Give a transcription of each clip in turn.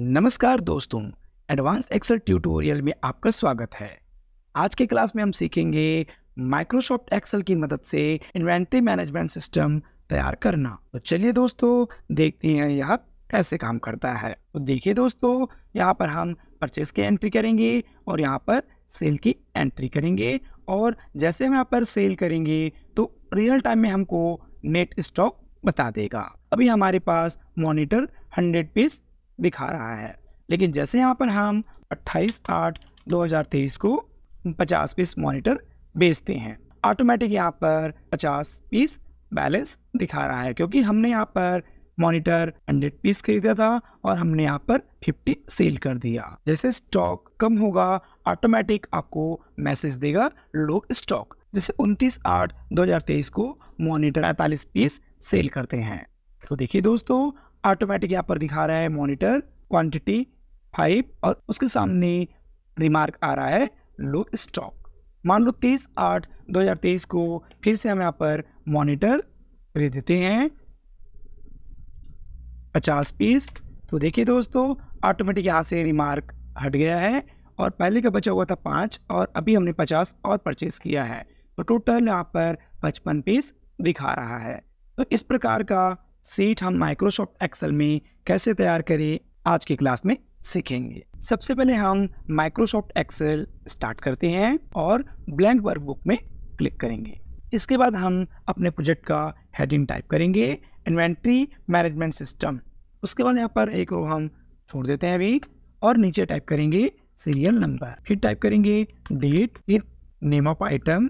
नमस्कार दोस्तों advance Excel tutorial में आपका स्वागत है आज के क्लास में हम सीखेंगे माइक्रोसॉफ्ट एक्सेल की मदद से इन्वेंट्री मैनेजमेंट सिस्टम तैयार करना तो चलिए दोस्तों देखते हैं यह कैसे काम करता है तो देखिए दोस्तों यहाँ पर हम परचेज की एंट्री करेंगे और यहाँ पर सेल की एंट्री करेंगे और जैसे हम यहाँ पर सेल करेंगे तो रियल टाइम में हमको नेट स्टॉक बता देगा अभी हमारे पास मॉनिटर 100 पीस दिखा रहा है लेकिन जैसे यहाँ पर हम 28 आठ 2023 को 50 पीस मॉनिटर बेचते हैं ऑटोमेटिक यहाँ पर 50 पीस बैलेंस दिखा रहा है क्योंकि हमने यहाँ पर मॉनिटर 100 पीस खरीदा था और हमने यहाँ पर 50 सेल कर दिया जैसे स्टॉक कम होगा ऑटोमेटिक आपको मैसेज देगा लो स्टॉक जैसे 29 आठ 2023 को मॉनिटर 45 पीस सेल करते हैं तो देखिए दोस्तों ऑटोमेटिक यहाँ पर दिखा रहा है मॉनिटर क्वांटिटी फाइव और उसके सामने रिमार्क आ रहा है लो स्टॉक मान लो तेईस आठ दो हज़ार तेईस को फिर से हम यहाँ पर मॉनिटर दे देते हैं पचास पीस तो देखिए दोस्तों ऑटोमेटिक यहाँ से रिमार्क हट गया है और पहले का बचा हुआ था पाँच और अभी हमने पचास और परचेस किया है तो टोटल यहाँ पर पचपन पीस दिखा रहा है तो इस प्रकार का सीट हम माइक्रोसॉफ्ट एक्सेल में कैसे तैयार करें आज की क्लास में सीखेंगे सबसे पहले हम माइक्रोसॉफ्ट एक्सेल स्टार्ट करते हैं और ब्लैंक वर्कबुक में क्लिक करेंगे इसके बाद हम अपने प्रोजेक्ट का हेडिंग टाइप करेंगे इन्वेंट्री मैनेजमेंट सिस्टम उसके बाद यहाँ पर एक हम छोड़ देते हैं अभी और नीचे टाइप करेंगे सीरियल नंबर फिर टाइप करेंगे डेट फिर नेम ऑफ आइटम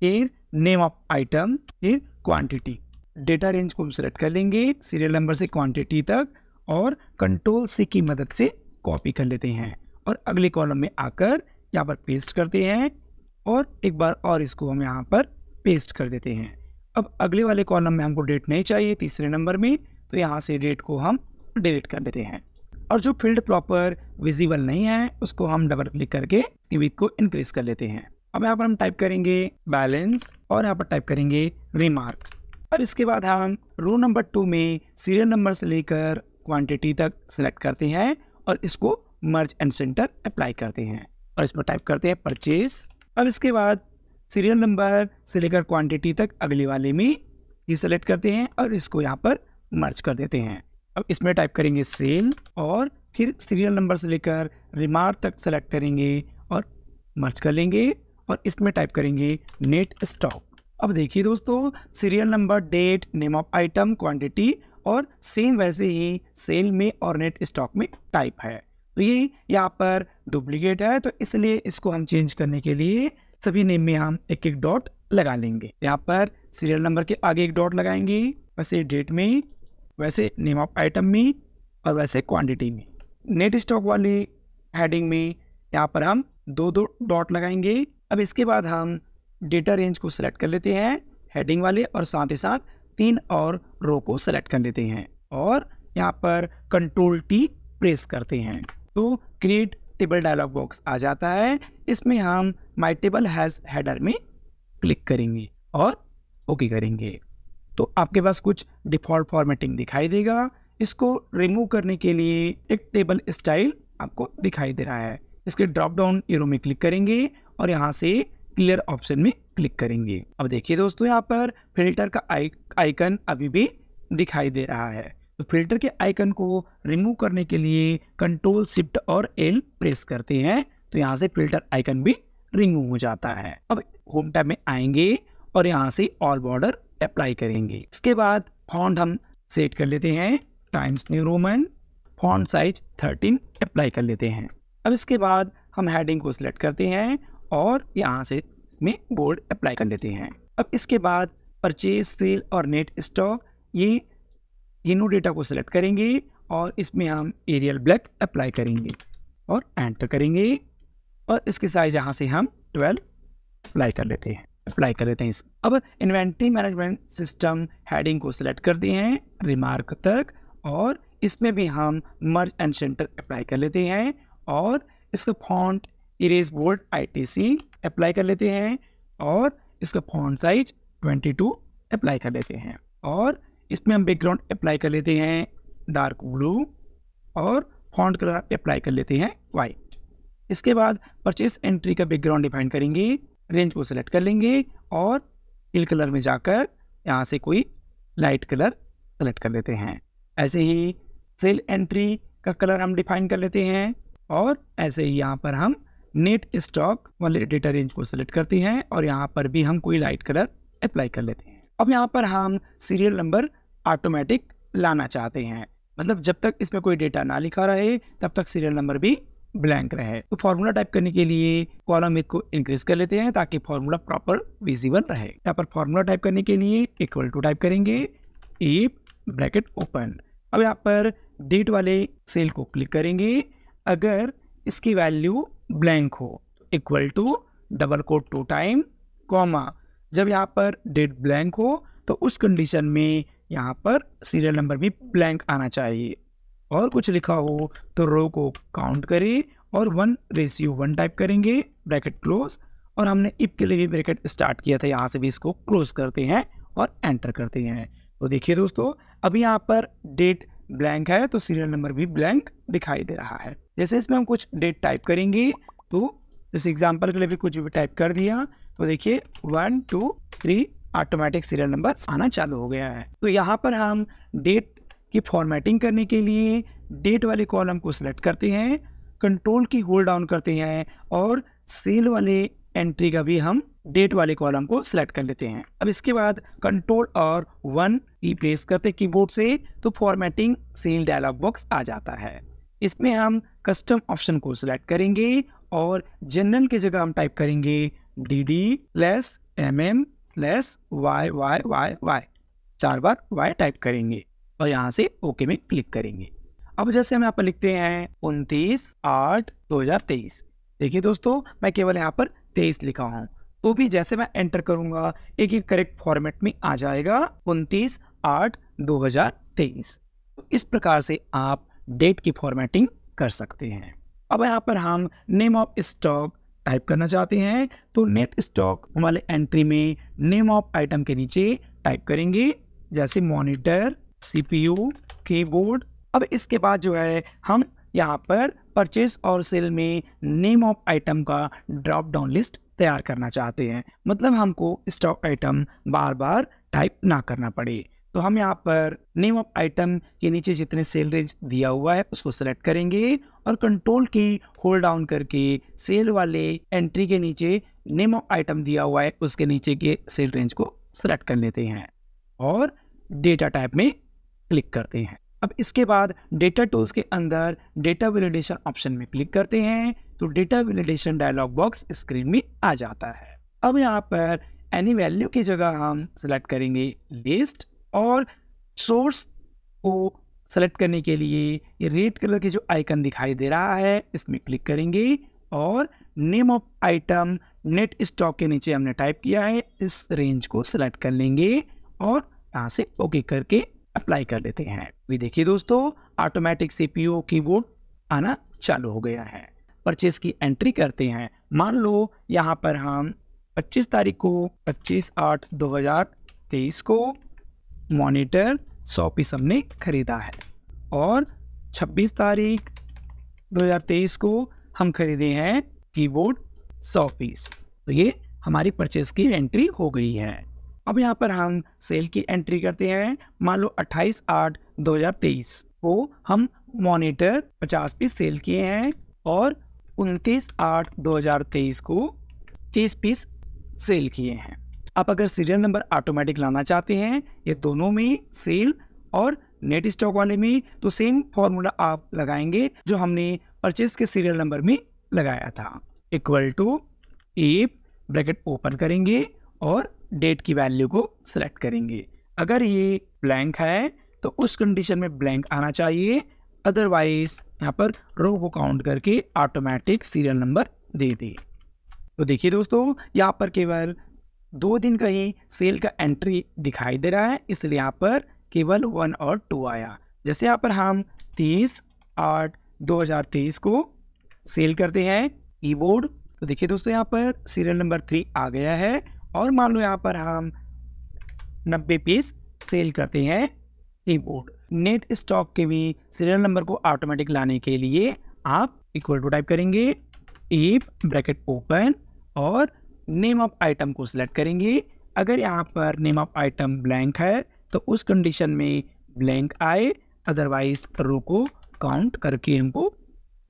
फिर नेम ऑफ आइटम फिर क्वांटिटी डेटा रेंज को हम सेलेक्ट कर लेंगे सीरियल नंबर से क्वांटिटी तक और कंट्रोल सी की मदद से कॉपी कर लेते हैं और अगले कॉलम में आकर यहाँ पर पेस्ट करते हैं और एक बार और इसको हम यहाँ पर पेस्ट कर देते हैं अब अगले वाले कॉलम में हमको डेट नहीं चाहिए तीसरे नंबर में तो यहाँ से डेट को हम डिलीट कर लेते हैं और जो फील्ड प्रॉपर विजिबल नहीं है उसको हम डबल क्लिक करके विथ को इंक्रीज कर लेते हैं अब यहाँ पर हम टाइप करेंगे बैलेंस और यहाँ पर टाइप करेंगे रिमार्क अब इसके बाद हम रो नंबर टू में सीरियल नंबर से लेकर क्वांटिटी तक सेलेक्ट करते हैं और इसको मर्ज एंड सेंटर अप्लाई करते हैं और इसमें टाइप करते हैं परचेज अब इसके बाद सीरियल नंबर से लेकर क्वांटिटी तक अगले वाले में ये सेलेक्ट करते हैं और इसको यहाँ पर मर्ज कर देते हैं अब इसमें टाइप करेंगे सेल और फिर सीरियल नंबर से लेकर रिमार्क तक सेलेक्ट करेंगे और मर्ज कर लेंगे और इसमें टाइप करेंगे नेट स्टॉक अब देखिए दोस्तों serial number date name of item quantity और सेम वैसे ही सेल में और नेट स्टॉक में टाइप है तो ये यहाँ पर डुप्लीकेट है तो इसलिए इसको हम चेंज करने के लिए सभी नेम में हम एक एक डॉट लगा लेंगे यहाँ पर सीरियल नंबर के आगे एक डॉट लगाएंगे वैसे डेट में वैसे नेम ऑफ आइटम में और वैसे क्वांटिटी में नेट स्टॉक वाली हेडिंग में यहाँ पर हम दो दो डॉट लगाएंगे अब इसके बाद हम डेटा रेंज को सेलेक्ट कर लेते हैं हेडिंग वाले और साथ ही साथ तीन और रो को सेलेक्ट कर लेते हैं और यहाँ पर कंट्रोल टी प्रेस करते हैं तो क्रिएट टेबल डायलॉग बॉक्स आ जाता है इसमें हम माई टेबल हैज़ हेडर में क्लिक करेंगे और ओके करेंगे तो आपके पास कुछ डिफ़ॉल्ट फॉर्मेटिंग दिखाई देगा इसको रिमूव करने के लिए एक टेबल स्टाइल आपको दिखाई दे रहा है इसके ड्रॉप डाउन एरो में क्लिक करेंगे और यहाँ से क्लियर ऑप्शन में क्लिक करेंगे अब देखिए दोस्तों यहाँ पर फिल्टर का आइकन अभी भी दिखाई दे रहा है तो फिल्टर के आइकन को रिमूव करने के लिए कंट्रोल शिफ्ट और एल प्रेस करते हैं तो यहाँ से फिल्टर आइकन भी रिमूव हो जाता है अब होम टैब में आएंगे और यहाँ से ऑल बॉर्डर अप्लाई करेंगे इसके बाद फॉन्ट हम सेट कर लेते हैं Times New Roman font size 13 apply कर लेते हैं अब इसके बाद हम हेडिंग को सिलेक्ट करते हैं और यहाँ से इसमें बोर्ड अप्लाई कर लेते हैं अब इसके बाद परचेज सेल और नेट स्टॉक ये तीनों डेटा को सिलेक्ट करेंगे और इसमें हम एरियल ब्लैक अप्लाई करेंगे और एंटर करेंगे और इसके साइज यहाँ से हम 12 अप्लाई कर लेते हैं अप्लाई कर लेते हैं इस अब इन्वेंट्री मैनेजमेंट सिस्टम हेडिंग को सिलेक्ट करते हैं रिमार्क तक और इसमें भी हम मर्ज एंड सेंटर अप्लाई कर लेते हैं और इसका font Eras bold I apply कर लेते हैं और इसका फॉन्ट साइज 22 अप्लाई कर लेते हैं और इसमें हम बैकग्राउंड अप्लाई कर लेते हैं डार्क ब्लू और फॉन्ट कलर अप्लाई कर लेते हैं वाइट इसके बाद परचेस एंट्री का बैकग्राउंड डिफाइन करेंगे रेंज को सिलेक्ट कर लेंगे और हिल कलर में जाकर यहाँ से कोई लाइट कलर सेलेक्ट कर लेते हैं ऐसे ही सेल एंट्री का कलर हम डिफाइन कर लेते हैं और ऐसे ही यहाँ पर हम नेट स्टॉक वाले डेटा रेंज को सिलेक्ट करते हैं और यहाँ पर भी हम कोई लाइट कलर अप्लाई कर लेते हैं अब यहाँ पर हम सीरियल नंबर ऑटोमेटिक लाना चाहते हैं मतलब जब तक इसमें कोई डेटा ना लिखा रहे तब तक सीरियल नंबर भी ब्लैंक रहे तो फार्मूला टाइप करने के लिए कॉलम एक को इंक्रीज कर लेते हैं ताकि फार्मूला प्रॉपर विजिबल रहे यहाँ पर फार्मूला टाइप करने के लिए इक्वल टू टाइप करेंगे एप ब्रैकेट ओपन अब यहाँ पर डेट वाले सेल को क्लिक करेंगे अगर इसकी वैल्यू ब्लैंक हो equal to double quote two time comma जब यहाँ पर डेट ब्लैंक हो तो उस कंडीशन में यहाँ पर सीरियल नंबर भी ब्लैंक आना चाहिए और कुछ लिखा हो तो रो को काउंट करें और वन रेशियो वन टाइप करेंगे ब्रैकेट क्लोज और हमने इप के लिए भी ब्रैकेट स्टार्ट किया था यहाँ से भी इसको क्लोज करते हैं और एंटर करते हैं तो देखिए दोस्तों अभी यहाँ पर डेट ब्लैंक है तो सीरियल नंबर भी ब्लैंक दिखाई दे रहा है जैसे इसमें हम कुछ डेट टाइप करेंगे तो इस एग्जाम्पल के लिए भी कुछ भी टाइप कर दिया तो देखिए one two three automatic serial number आना चालू हो गया है तो यहाँ पर हम डेट की फॉर्मेटिंग करने के लिए डेट वाले कॉलम को सिलेक्ट करते हैं कंट्रोल की होल्ड डाउन करते हैं और सेल वाले एंट्री का भी हम डेट वाले कॉलम को सिलेक्ट कर लेते हैं अब इसके बाद कंट्रोल और वन की प्लेस करते कीबोर्ड से तो फॉर्मेटिंग सेल डायलॉग बॉक्स आ जाता है इसमें हम कस्टम ऑप्शन को सिलेक्ट करेंगे और जनरल की जगह हम टाइप करेंगे D D slash M M slash Y Y Y Y चार बार वाई टाइप करेंगे और यहाँ से ओके में क्लिक करेंगे अब जैसे हम यहाँ पर लिखते हैं उनतीस आठ दो हजार तेईस देखिए दोस्तों मैं केवल यहाँ पर तेईस लिखा हूँ तो भी जैसे मैं एंटर करूँगा एक एक करेक्ट फॉर्मेट में आ जाएगा उनतीस आठ दो हजार तेईस तो इस प्रकार से आप डेट की फॉर्मेटिंग कर सकते हैं अब यहाँ पर हम नेम ऑफ स्टॉक टाइप करना चाहते हैं तो नेट स्टॉक वाले एंट्री में नेम ऑफ आइटम के नीचे टाइप करेंगे जैसे मॉनिटर सीपीयू कीबोर्ड अब इसके बाद जो है हम यहाँ पर परचेज और सेल में नेम ऑफ आइटम का ड्रॉप डाउन लिस्ट तैयार करना चाहते हैं मतलब हमको स्टॉक आइटम बार बार टाइप ना करना पड़े तो हम यहाँ पर नेम ऑफ आइटम के नीचे जितने सेल रेंज दिया हुआ है उसको सेलेक्ट करेंगे और कंट्रोल की होल्ड डाउन करके सेल वाले एंट्री के नीचे नेम ऑफ आइटम दिया हुआ है उसके नीचे के सेल रेंज को सेलेक्ट कर लेते हैं और डेटा टाइप में क्लिक करते हैं अब इसके बाद डेटा टूल्स के अंदर डेटा वेलिडेशन ऑप्शन में क्लिक करते हैं तो data validation dialog box screen में आ जाता है अब यहाँ पर एनी वैल्यू की जगह हम सेलेक्ट करेंगे लिस्ट और सोर्स को सेलेक्ट करने के लिए ये रेड कलर के जो आइकन दिखाई दे रहा है इसमें क्लिक करेंगे और name of item net stock के नीचे हमने टाइप किया है इस रेंज को सेलेक्ट कर लेंगे और यहाँ से ओके करके अप्लाई कर देते हैं अभी देखिए दोस्तों ऑटोमेटिक की कीबोर्ड आना चालू हो गया है परचेस की एंट्री करते हैं मान लो यहाँ पर हम 25 तारीख को 25 आठ 2023 को मॉनिटर सौ पीस हमने ख़रीदा है और 26 तारीख 2023 को हम खरीदे हैं कीबोर्ड सौ पीस तो ये हमारी परचेज़ की एंट्री हो गई है अब यहाँ पर हम सेल की एंट्री करते हैं मान लो 28 आठ 2023 को हम मॉनिटर 50 पीस सेल किए हैं और 29 आठ 2023 को 30 पीस सेल किए हैं आप अगर सीरियल नंबर ऑटोमेटिक लाना चाहते हैं ये दोनों में सेल और नेट स्टॉक वाले में तो सेम फॉर्मूला आप लगाएंगे जो हमने परचेस के सीरियल नंबर में लगाया था equal to if bracket open करेंगे और डेट की वैल्यू को सिलेक्ट करेंगे अगर ये ब्लैंक है तो उस कंडीशन में ब्लैंक आना चाहिए अदरवाइज यहाँ पर रो को काउंट करके ऑटोमेटिक सीरियल नंबर दे दे तो देखिए दोस्तों यहाँ पर केवल दो दिन का ही सेल का एंट्री दिखाई दे रहा है इसलिए यहाँ पर केवल वन और टू आया जैसे यहाँ पर हम तीस आठ दो हजार तेईस को सेल करते हैं कीबोर्ड तो देखिए दोस्तों यहाँ पर सीरियल नंबर थ्री आ गया है और मान लो यहाँ पर हम नब्बे पीस सेल करते हैं कीबोर्ड नेट स्टॉक के भी सीरियल नंबर को ऑटोमेटिक लाने के लिए आप इक्वल टू टाइप करेंगे ईप ब्रैकेट ओपन और नेम ऑफ आइटम को सिलेक्ट करेंगे अगर यहाँ पर नेम ऑफ आइटम ब्लैंक है तो उस कंडीशन में ब्लैंक आए अदरवाइज रो को काउंट करके हमको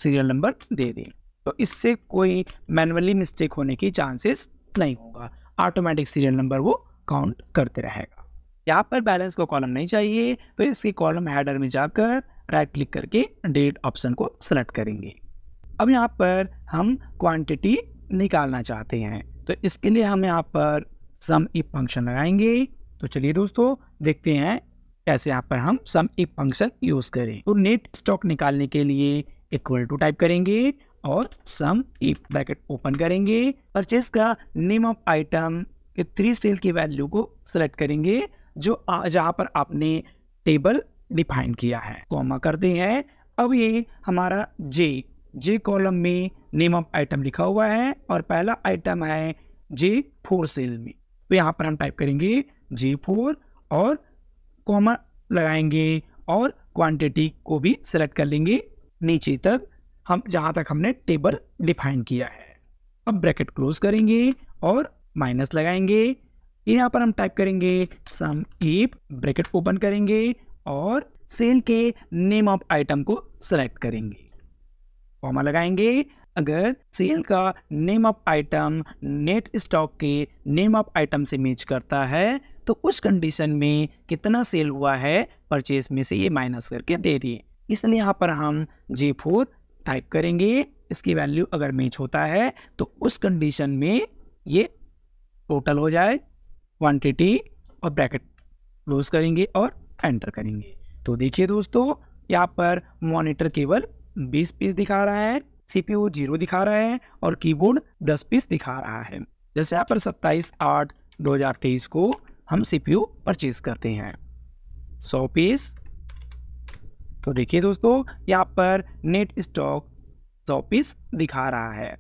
सीरियल नंबर दे दें तो इससे कोई मैनुअली मिस्टेक होने की चांसेस नहीं होगा ऑटोमेटिक सीरियल नंबर वो काउंट करते रहेगा यहाँ पर बैलेंस को कॉलम नहीं चाहिए तो इसके कॉलम हैडर में जाकर राइट क्लिक करके डेट ऑप्शन को सेलेक्ट करेंगे अब यहाँ पर हम क्वांटिटी निकालना चाहते हैं तो इसके लिए हम यहाँ पर सम इफ फंक्शन लगाएंगे तो चलिए दोस्तों देखते हैं कैसे यहाँ पर हम सम इफ फंक्शन यूज़ करें तो नेट स्टॉक निकालने के लिए इक्वल टू टाइप करेंगे और सम इफ ब्रैकेट ओपन करेंगे परचेज का नेम ऑफ आइटम के थ्री सेल की वैल्यू को सेलेक्ट करेंगे जो जहाँ पर आपने टेबल डिफाइन किया है कॉमा करते हैं अब ये हमारा जे जे कॉलम में नेम ऑफ आइटम लिखा हुआ है और पहला आइटम है जे फोर सेल में तो यहाँ पर हम टाइप करेंगे जे फोर और कॉमा लगाएंगे और क्वांटिटी को भी सेलेक्ट कर लेंगे नीचे तक हम जहाँ तक हमने टेबल डिफाइन किया है अब ब्रैकेट क्लोज करेंगे और माइनस लगाएंगे यहाँ पर हम टाइप करेंगे सम ईप ब्रैकेट ओपन करेंगे और सेल के नेम ऑफ आइटम को सेलेक्ट करेंगे कॉमा लगाएंगे अगर सेल का name of item net stock के नेम ऑफ आइटम से मैच करता है तो उस कंडीशन में कितना सेल हुआ है परचेज में से ये माइनस करके दे दिए इसलिए यहाँ पर हम जे फोर टाइप करेंगे इसकी वैल्यू अगर मैच होता है तो उस कंडीशन में ये टोटल हो जाए क्वांटिटी और ब्रैकेट क्लोज करेंगे और एंटर करेंगे तो देखिए दोस्तों यहाँ पर मॉनिटर केवल 20 पीस दिखा रहा है सीपीयू जीरो दिखा रहा है और कीबोर्ड 10 पीस दिखा रहा है जैसे यहाँ पर 27 आठ 2023 को हम सीपीयू परचेज करते हैं 100 पीस तो देखिए दोस्तों यहाँ पर नेट स्टॉक 100 पीस दिखा रहा है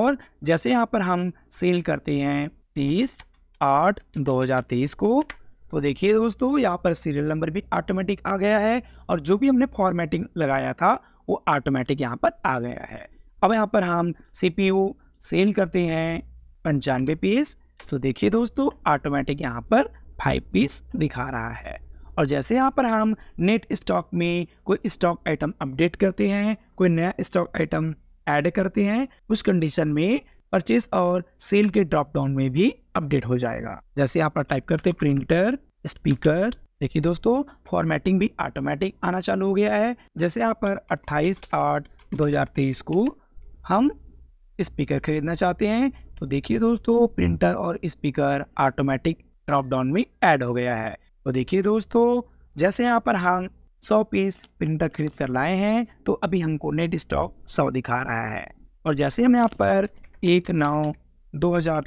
और जैसे यहाँ पर हम सेल करते हैं तीस आठ 2023 को तो देखिए दोस्तों यहाँ पर सीरियल नंबर भी ऑटोमेटिक आ गया है और जो भी हमने फॉर्मेटिंग लगाया था वो ऑटोमेटिक यहाँ पर आ गया है अब यहाँ पर हम सी सेल करते हैं पंचानवे पीस तो देखिए दोस्तों ऑटोमेटिक यहाँ पर फाइव पीस दिखा रहा है और जैसे यहाँ पर हम नेट स्टॉक में कोई स्टॉक आइटम अपडेट करते हैं कोई नया स्टॉक आइटम ऐड करते हैं उस कंडीशन में परचेस और सेल के ड्रॉप डाउन में भी अपडेट हो जाएगा जैसे यहाँ पर टाइप करते प्रिंटर स्पीकर देखिए दोस्तों फॉर्मेटिंग भी ऑटोमेटिक आना चालू हो गया है जैसे यहाँ पर 28 आठ 2023 को हम स्पीकर खरीदना चाहते हैं तो देखिए दोस्तों प्रिंटर और स्पीकर ऑटोमेटिक ड्रॉप डाउन में ऐड हो गया है तो देखिए दोस्तों जैसे यहाँ पर हम सौ पीस प्रिंटर खरीद कर लाए हैं तो अभी हमको नेट स्टॉक सौ दिखा रहा है और जैसे हम यहाँ पर एक नौ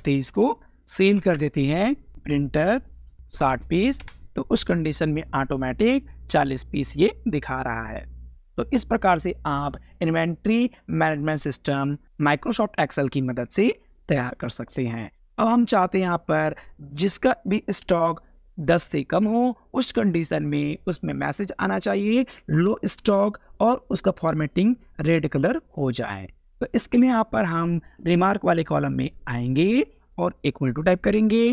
तेईस को सेल कर देते हैं प्रिंटर साठ पीस तो उस कंडीशन में ऑटोमेटिक 40 पीस ये दिखा रहा है तो इस प्रकार से आप inventory management system Microsoft Excel की मदद से तैयार कर सकते हैं अब हम चाहते हैं यहाँ पर जिसका भी स्टॉक 10 से कम हो उस कंडीशन में उसमें मैसेज आना चाहिए लो स्टॉक और उसका फॉर्मेटिंग रेड कलर हो जाए तो इसके लिए यहाँ पर हम रिमार्क वाले कॉलम में आएंगे और इक्वल टू टाइप करेंगे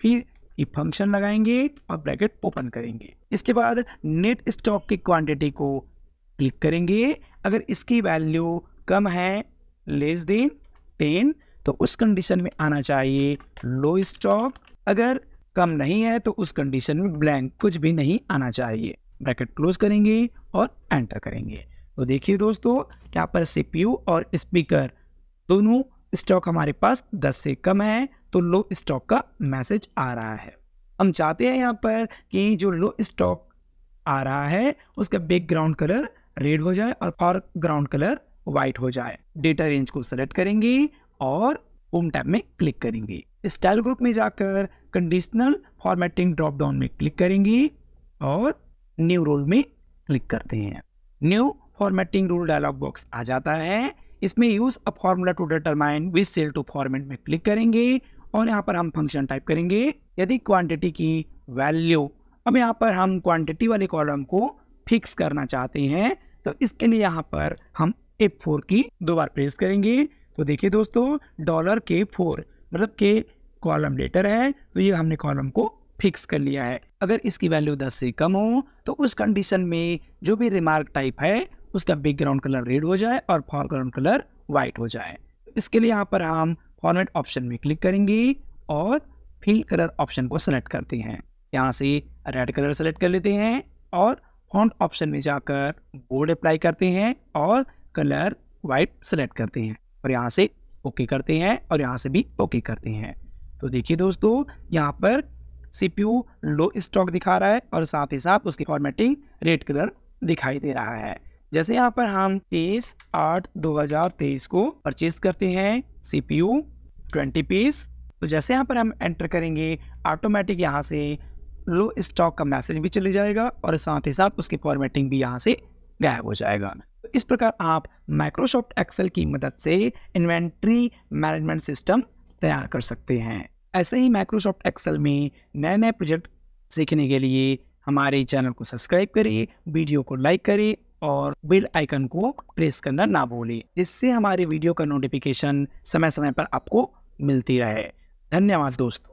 फिर ये फंक्शन लगाएंगे और ब्रैकेट ओपन करेंगे इसके बाद नेट स्टॉक की क्वांटिटी को क्लिक करेंगे अगर इसकी वैल्यू कम है लेस देन टेन तो उस कंडीशन में आना चाहिए लो स्टॉक अगर कम नहीं है तो उस कंडीशन में ब्लैंक कुछ भी नहीं आना चाहिए ब्रैकेट क्लोज करेंगे और एंटर करेंगे तो देखिए दोस्तों यहाँ पर सीपीयू और स्पीकर दोनों स्टॉक हमारे पास 10 से कम है तो लो स्टॉक का मैसेज आ रहा है हम चाहते हैं यहाँ पर कि जो लो स्टॉक आ रहा है उसका बैकग्राउंड कलर रेड हो जाए और फॉरग्राउंड कलर वाइट हो जाए डेटा रेंज को सेलेक्ट करेंगे और होम टैब में क्लिक करेंगे स्टाइल ग्रुप में जाकर कंडीशनल फॉर्मेटिंग ड्रॉप डाउन में क्लिक करेंगे और न्यू रोल में क्लिक करते हैं new formatting rule dialog box आ जाता है इसमें use a formula to determine which cell to format में क्लिक करेंगे और यहाँ पर हम फंक्शन टाइप करेंगे यदि क्वांटिटी की वैल्यू अब यहाँ पर हम क्वांटिटी वाले कॉलम को फिक्स करना चाहते हैं तो इसके लिए यहाँ पर हम एप फोर की दो बार प्रेस करेंगे तो देखिए दोस्तों डॉलर के फोर मतलब के कॉलम लेटर है तो ये हमने कॉलम को फिक्स कर लिया है अगर इसकी वैल्यू 10 से कम हो तो उस कंडीशन में जो भी रिमार्क टाइप है उसका बैकग्राउंड कलर रेड हो जाए और फॉरग्राउंड कलर वाइट हो जाए इसके लिए यहाँ पर हम फॉर्मेट ऑप्शन में क्लिक करेंगे और फिल कलर ऑप्शन को सेलेक्ट करते हैं यहाँ से रेड कलर सेलेक्ट कर लेते हैं और फॉन्ट ऑप्शन में जाकर बोर्ड अप्लाई करते हैं और कलर वाइट सेलेक्ट करते हैं और यहाँ से ओके करते हैं और यहाँ से भी ओके करते हैं तो देखिए दोस्तों यहाँ पर सीपीयू लो स्टॉक दिखा रहा है और साथ ही साथ उसकी फॉर्मेटिंग रेड कलर दिखाई दे रहा है जैसे यहाँ पर हम तेईस आठ दो हजार तेईस को परचेज करते हैं सीपीयू ट्वेंटी पीस तो जैसे यहाँ पर हम एंटर करेंगे ऑटोमेटिक यहाँ से लो स्टॉक का मैसेज भी चले जाएगा और साथ ही साथ उसकी फॉर्मेटिंग भी यहाँ से गायब हो जाएगा तो इस प्रकार आप माइक्रोसॉफ्ट एक्सेल की मदद से इन्वेंट्री मैनेजमेंट सिस्टम तैयार कर सकते हैं ऐसे ही माइक्रोसॉफ्ट एक्सेल में नए नए प्रोजेक्ट सीखने के लिए हमारे चैनल को सब्सक्राइब करें वीडियो को लाइक करें और बेल आइकन को प्रेस करना ना भूलें जिससे हमारे वीडियो का नोटिफिकेशन समय समय पर आपको मिलती रहे धन्यवाद दोस्तों